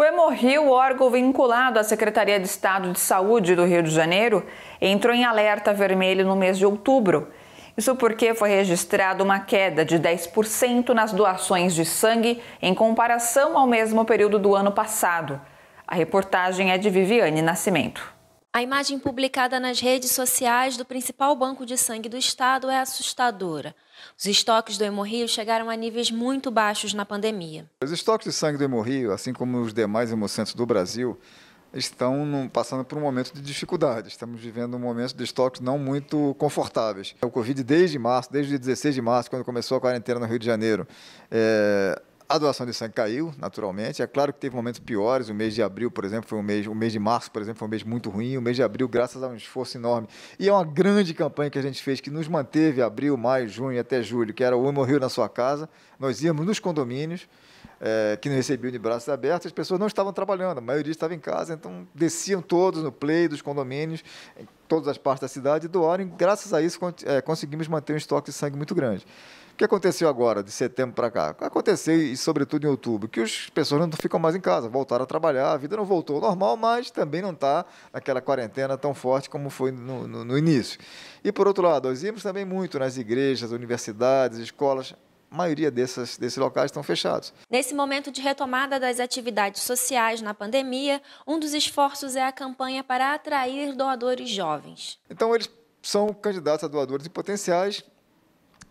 O Hemorrio, órgão vinculado à Secretaria de Estado de Saúde do Rio de Janeiro, entrou em alerta vermelho no mês de outubro. Isso porque foi registrada uma queda de 10% nas doações de sangue em comparação ao mesmo período do ano passado. A reportagem é de Viviane Nascimento. A imagem publicada nas redes sociais do principal banco de sangue do estado é assustadora. Os estoques do Hemorrio chegaram a níveis muito baixos na pandemia. Os estoques de sangue do Hemorrio, assim como os demais hemocentros do Brasil, estão passando por um momento de dificuldade. Estamos vivendo um momento de estoques não muito confortáveis. O Covid, desde março, desde o 16 de março, quando começou a quarentena no Rio de Janeiro, é, a doação de sangue caiu, naturalmente. É claro que teve momentos piores. O mês de abril, por exemplo, foi um mês. O mês de março, por exemplo, foi um mês muito ruim. O mês de abril, graças a um esforço enorme. E é uma grande campanha que a gente fez, que nos manteve abril, maio, junho até julho, que era o homem morreu na Sua Casa. Nós íamos nos condomínios é, que não recebiam de braços abertos, as pessoas não estavam trabalhando, a maioria estava em casa, então desciam todos no play dos condomínios, em todas as partes da cidade, e doaram, e graças a isso é, conseguimos manter um estoque de sangue muito grande. O que aconteceu agora, de setembro para cá? Aconteceu, e sobretudo em outubro, que as pessoas não ficam mais em casa, voltaram a trabalhar, a vida não voltou ao normal, mas também não está naquela quarentena tão forte como foi no, no, no início. E, por outro lado, nós íamos também muito nas igrejas, universidades, escolas, a maioria dessas, desses locais estão fechados. Nesse momento de retomada das atividades sociais na pandemia, um dos esforços é a campanha para atrair doadores jovens. Então, eles são candidatos a doadores e potenciais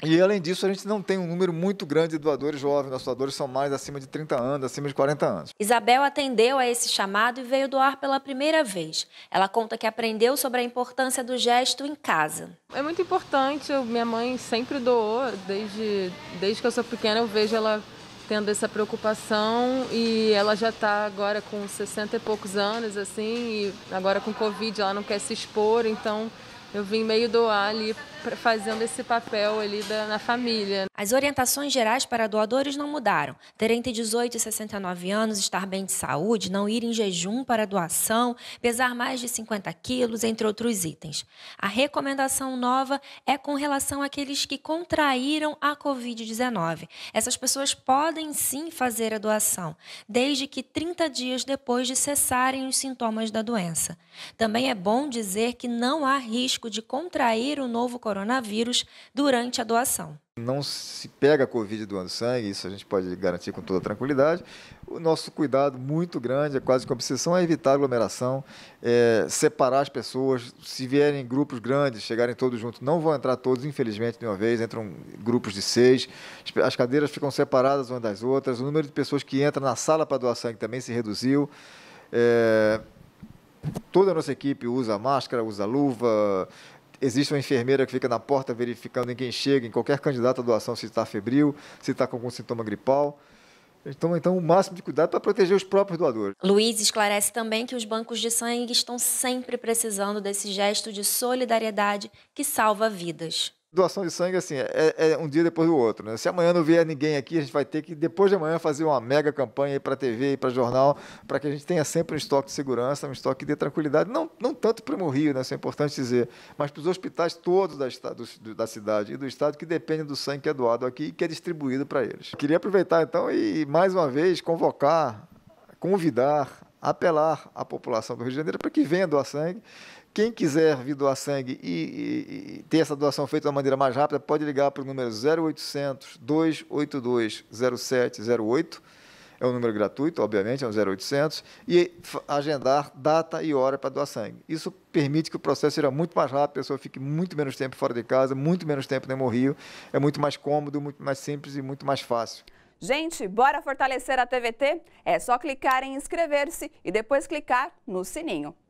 e além disso, a gente não tem um número muito grande de doadores jovens. Nossos doadores são mais acima de 30 anos, acima de 40 anos. Isabel atendeu a esse chamado e veio doar pela primeira vez. Ela conta que aprendeu sobre a importância do gesto em casa. É muito importante. Minha mãe sempre doou. Desde, desde que eu sou pequena, eu vejo ela tendo essa preocupação e ela já está agora com 60 e poucos anos, assim, e agora com Covid, ela não quer se expor, então eu vim meio doar ali fazendo esse papel ali da, na família. As orientações gerais para doadores não mudaram. Ter entre 18 e 69 anos, estar bem de saúde, não ir em jejum para doação, pesar mais de 50 quilos, entre outros itens. A recomendação nova é com relação àqueles que contraíram a Covid-19. Essas pessoas podem sim fazer a doação, desde que 30 dias depois de cessarem os sintomas da doença. Também é bom dizer que não há risco risco de contrair o novo coronavírus durante a doação. Não se pega a Covid doando sangue, isso a gente pode garantir com toda tranquilidade. O nosso cuidado muito grande, é quase que obsessão, é evitar aglomeração, é separar as pessoas. Se vierem grupos grandes, chegarem todos juntos, não vão entrar todos, infelizmente, de uma vez, entram grupos de seis. As cadeiras ficam separadas umas das outras. O número de pessoas que entram na sala para doar sangue também se reduziu. É, toda a nossa equipe usa máscara, usa luva. Existe uma enfermeira que fica na porta verificando em quem chega, em qualquer candidato à doação, se está febril, se está com algum sintoma gripal. Então, então, o máximo de cuidado é para proteger os próprios doadores. Luiz esclarece também que os bancos de sangue estão sempre precisando desse gesto de solidariedade que salva vidas. Doação de sangue, assim, é, é, é, um dia depois do outro. Né? Se amanhã não vier ninguém aqui, a gente vai ter que, depois de amanhã, fazer uma mega campanha para TV e para jornal, para que a gente tenha sempre um estoque de segurança, um estoque de tranquilidade. Não, não tanto para o Rio, né? isso é importante dizer, mas para os hospitais todos da, do, da cidade e do estado que dependem do sangue que é doado aqui e que é distribuído para eles. Queria aproveitar, então, e mais uma vez convocar, convidar apelar à população do Rio de Janeiro para que venha doar sangue, quem quiser vir doar sangue e, e, e, ter essa doação feita de uma maneira mais rápida, pode ligar para o número 0800 282 0708. É um número gratuito, obviamente, é um 0800, e agendar data e hora para doar sangue. Isso permite que o processo seja muito mais rápido, a pessoa fique muito menos tempo fora de casa, muito menos tempo no rio, é muito mais cômodo, muito mais simples e muito mais fácil. Gente, bora fortalecer a TVT? É só clicar em inscrever-se e depois clicar no sininho.